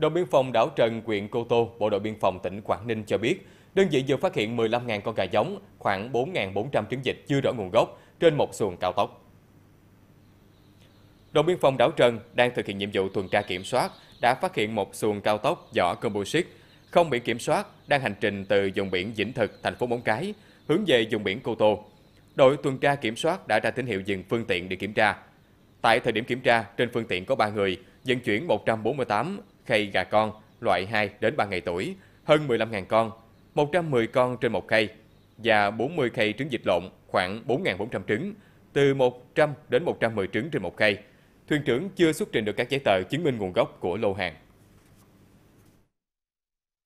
Đồn biên phòng đảo Trần, huyện Cô Tô, Bộ đội biên phòng tỉnh Quảng Ninh cho biết, đơn vị vừa phát hiện 15.000 con gà giống, khoảng 4.400 trứng dịch chưa rõ nguồn gốc trên một xuồng cao tốc. Đồn biên phòng đảo Trần đang thực hiện nhiệm vụ tuần tra kiểm soát đã phát hiện một xuồng cao tốc vỏ composite không bị kiểm soát đang hành trình từ vùng biển Vĩnh Thực, thành phố Móng Cái hướng về vùng biển Cô Tô. Đội tuần tra kiểm soát đã ra tín hiệu dừng phương tiện để kiểm tra. Tại thời điểm kiểm tra, trên phương tiện có 3 người, vận chuyển 148 khay gà con loại 2 đến 3 ngày tuổi, hơn 15.000 con, 110 con trên một cây và 40 cây trứng vịt lộn khoảng 4.400 trứng, từ 100 đến 110 trứng trên một cây Thuyền trưởng chưa xuất trình được các giấy tờ chứng minh nguồn gốc của lô hàng.